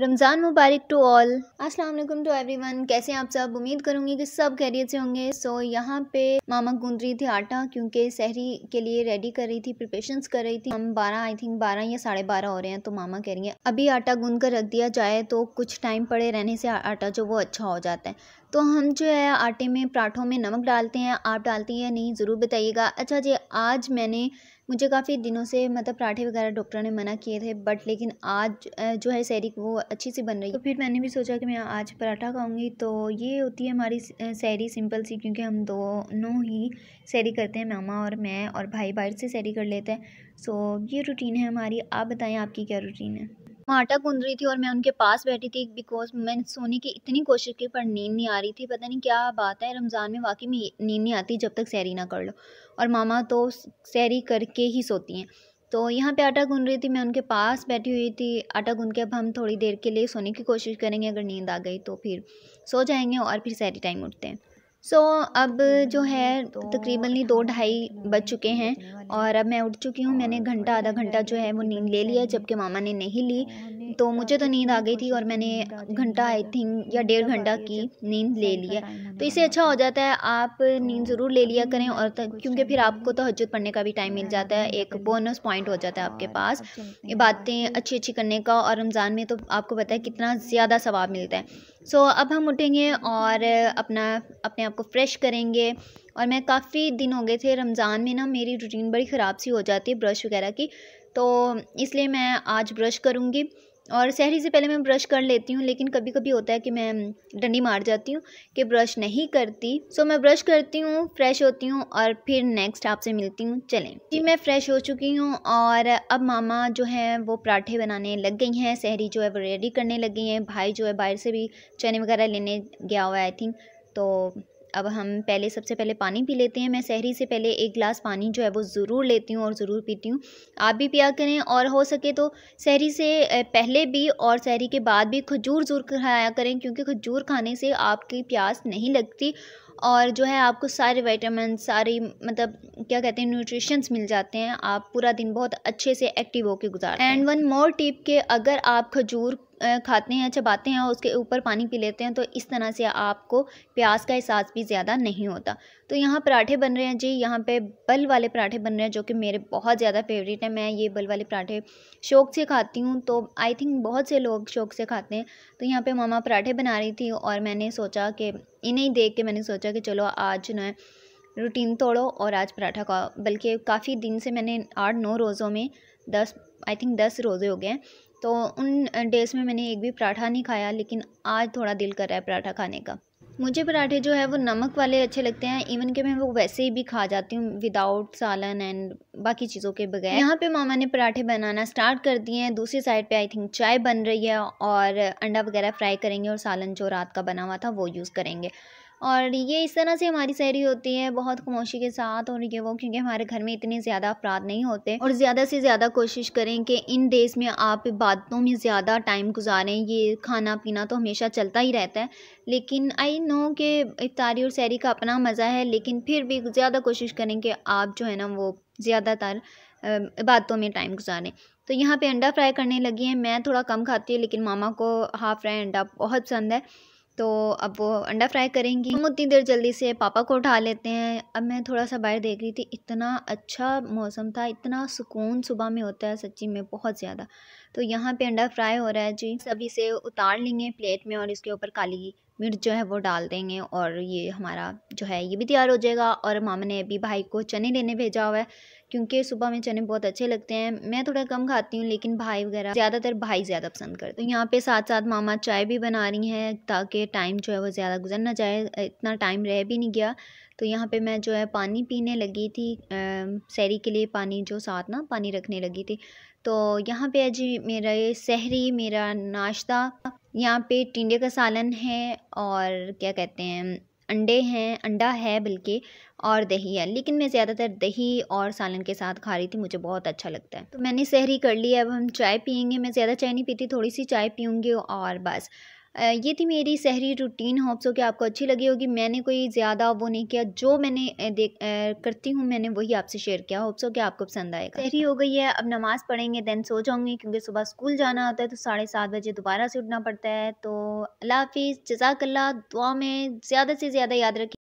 Ramzan Mubarak to all अस्सलाम वालेकुम to everyone कैसे आप सब उम्मीद करूँगी कि सब खैरियत से होंगे सो so, यहाँ पे मामा गूंद रही थी आटा क्योंकि सहरी के लिए रेडी कर रही थी प्रिपरेशंस कर रही थी हम बारह आई थिंक बारह या साढ़े बारह हो रहे हैं तो मामा कह रही हैं अभी आटा गूंद कर रख दिया जाए तो कुछ टाइम पड़े रहने से आटा जो वो अच्छा हो जाता है तो हम जो है आटे में पराठों में नमक डालते हैं आप डालती हैं नहीं ज़रूर बताइएगा अच्छा जी आज मैंने मुझे काफ़ी दिनों से मतलब पराठे वगैरह डॉक्टर ने मना किए थे बट लेकिन आज जो है सैरी वो अच्छी सी बन रही तो फिर मैंने भी सोचा कि मैं आज पराठा खाऊंगी तो ये होती है हमारी सैरी सिंपल सी क्योंकि हम दोनों ही सैरी करते हैं मामा और मैं और भाई बाहर से सैरी कर लेते हैं सो ये रूटीन है हमारी आप बताएँ आपकी क्या रूटीन है वहाँ आटा गूंद रही थी और मैं उनके पास बैठी थी बिकॉज मैंने सोने की इतनी कोशिश की पर नींद नहीं आ रही थी पता नहीं क्या बात है रमज़ान में वाकई में नींद नहीं आती जब तक सैरी ना कर लो और मामा तो सैरी करके ही सोती हैं तो यहाँ पे आटा गूँ रही थी मैं उनके पास बैठी हुई थी आटा गूँ के अब हम थोड़ी देर के लिए सोने की कोशिश करेंगे अगर नींद आ गई तो फिर सो जाएंगे और फिर सैरी टाइम उठते हैं सो so, अब जो है तकरीबन ही दो ढाई बज चुके हैं और अब मैं उठ चुकी हूँ मैंने घंटा आधा घंटा जो है वो नींद ले लिया जबकि मामा ने नहीं ली तो मुझे तो नींद आ गई थी और मैंने घंटा आई थिंक या डेढ़ घंटा की नींद ले ली है तो इससे अच्छा हो जाता है आप नींद ज़रूर ले लिया करें और क्योंकि फिर आपको तो हज़त पढ़ने का भी टाइम मिल जाता है एक बोनस पॉइंट हो जाता है आपके हाँ, पास अच्छा बातें अच्छी अच्छी करने का और रमज़ान में तो आपको पता है कितना ज़्यादा सवाब मिलता है सो so, अब हम उठेंगे और अपना अपने आप को फ्रेश करेंगे और मैं काफ़ी दिन हो गए थे रमज़ान में ना मेरी रूटीन बड़ी ख़राब सी हो जाती है ब्रश वगैरह की तो इसलिए मैं आज ब्रश करूँगी और सहरी से पहले मैं ब्रश कर लेती हूँ लेकिन कभी कभी होता है कि मैं डंडी मार जाती हूँ कि ब्रश नहीं करती सो मैं ब्रश करती हूँ फ्रेश होती हूँ और फिर नेक्स्ट आपसे मिलती हूँ चलें जी मैं फ़्रेश हो चुकी हूँ और अब मामा जो है वो पराठे बनाने लग गई हैं सहरी जो है वो रेडी करने लग गई हैं भाई जो है बाहर से भी चने वगैरह लेने गया हुआ है आई थिंक तो अब हम पहले सबसे पहले पानी पी लेते हैं मैं सहरी से पहले एक गिलास पानी जो है वो ज़रूर लेती हूँ और ज़रूर पीती हूँ आप भी पिया करें और हो सके तो सहरी से पहले भी और सहरी के बाद भी खजूर ज़रूर खाया करें क्योंकि खजूर खाने से आपकी प्यास नहीं लगती और जो है आपको सारे वाइटामिन सारी मतलब क्या कहते हैं न्यूट्रिशंस मिल जाते हैं आप पूरा दिन बहुत अच्छे से एक्टिव होकर गुजार एंड वन मोर टिप के अगर आप खजूर खाते हैं चबाते हैं और उसके ऊपर पानी पी लेते हैं तो इस तरह से आपको प्यास का एहसास भी ज़्यादा नहीं होता तो यहाँ पराठे बन रहे हैं जी यहाँ पे बल वाले पराठे बन रहे हैं जो कि मेरे बहुत ज़्यादा फेवरेट हैं मैं ये बल वाले पराठे शौक से खाती हूँ तो आई थिंक बहुत से लोग शौक से खाते हैं तो यहाँ पर मामा पराठे बना रही थी और मैंने सोचा कि इन्हें देख के मैंने सोचा कि चलो आज ना रूटीन तोड़ो और आज पराठा खाओ बल्कि काफ़ी दिन से मैंने आठ नौ रोज़ों में दस आई थिंक दस रोज़े हो गए हैं तो उन डेज़ में मैंने एक भी पराठा नहीं खाया लेकिन आज थोड़ा दिल कर रहा है पराठा खाने का मुझे पराठे जो है वो नमक वाले अच्छे लगते हैं इवन कि मैं वो वैसे ही भी खा जाती हूँ विदाउट सालन एंड बाकी चीज़ों के बगैर यहाँ पे मामा ने पराठे बनाना स्टार्ट कर दिए हैं दूसरी साइड पे आई थिंक चाय बन रही है और अंडा वगैरह फ्राई करेंगे और सालन जो रात का बना हुआ था वो यूज़ करेंगे और ये इस तरह से हमारी शायरी होती है बहुत खामोशी के साथ और ये वो क्योंकि हमारे घर में इतने ज़्यादा अपराध नहीं होते और ज़्यादा से ज़्यादा कोशिश करें कि इन डेज़ में आप बातों में ज़्यादा टाइम गुजारें ये खाना पीना तो हमेशा चलता ही रहता है लेकिन आई नो कि इफ्तारी और सैरी का अपना मज़ा है लेकिन फिर भी ज़्यादा कोशिश करें कि आप जो है ना वो ज़्यादातर बातों में टाइम गुजारें तो यहाँ पर अंडा फ्राई करने लगी हैं मैं थोड़ा कम खाती हूँ लेकिन मामा को हाफ फ्राई अंडा बहुत पसंद है तो अब वो अंडा फ्राई करेंगी हम उतनी देर जल्दी से पापा को उठा लेते हैं अब मैं थोड़ा सा बाहर देख रही थी इतना अच्छा मौसम था इतना सुकून सुबह में होता है सच्ची में बहुत ज़्यादा तो यहाँ पे अंडा फ्राई हो रहा है जी सभी से उतार लेंगे प्लेट में और इसके ऊपर काली मिर्च जो है वो डाल देंगे और ये हमारा जो है ये भी तैयार हो जाएगा और मामा ने अभी भाई को चने लेने भेजा हुआ है क्योंकि सुबह में चने बहुत अच्छे लगते हैं मैं थोड़ा कम खाती हूँ लेकिन भाई वगैरह ज़्यादातर भाई ज़्यादा पसंद करते हैं यहाँ पे साथ साथ मामा चाय भी बना रही हैं ताकि टाइम जो है वो ज़्यादा गुजर ना जाए इतना टाइम रह भी नहीं गया तो यहाँ पे मैं जो है पानी पीने लगी थी सहरी के लिए पानी जो साथ ना पानी रखने लगी थी तो यहाँ पर जी मेरा ये सहरी मेरा नाश्ता यहाँ पे टिंडे का सालन है और क्या कहते हैं अंडे हैं अंडा है बल्कि और दही है लेकिन मैं ज़्यादातर दही और सालन के साथ खा रही थी मुझे बहुत अच्छा लगता है तो मैंने सहरी कर ली है अब हम चाय पियेंगे मैं ज़्यादा चाय नहीं पीती थोड़ी सी चाय पीऊँगी और बस ये थी मेरी शहरी रूटीन होप्स हो कि आपको अच्छी लगी होगी मैंने कोई ज़्यादा वो नहीं किया जो मैंने देख करती हूँ मैंने वही आपसे शेयर किया होप्स हो कि आपको पसंद आएगा शहरी हो गई है अब नमाज़ पढ़ेंगे दैन सो जाऊँगी क्योंकि सुबह स्कूल जाना होता है तो साढ़े सात बजे दोबारा से उठना पड़ता है तो अल्लाह हाफिज़ जजाकल्ला दुआ में ज़्यादा से ज़्यादा याद रखें